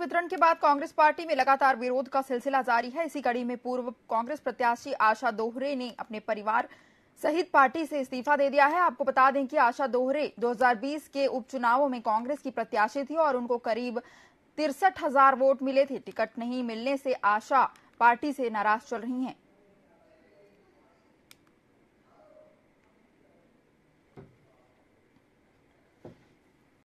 वितरण के बाद कांग्रेस पार्टी में लगातार विरोध का सिलसिला जारी है इसी कड़ी में पूर्व कांग्रेस प्रत्याशी आशा दोहरे ने अपने परिवार सहित पार्टी से इस्तीफा दे दिया है आपको बता दें कि आशा दोहरे 2020 के उपचुनावों में कांग्रेस की प्रत्याशी थी और उनको करीब तिरसठ हजार वोट मिले थे टिकट नहीं मिलने से आशा पार्टी से नाराज चल रही हैं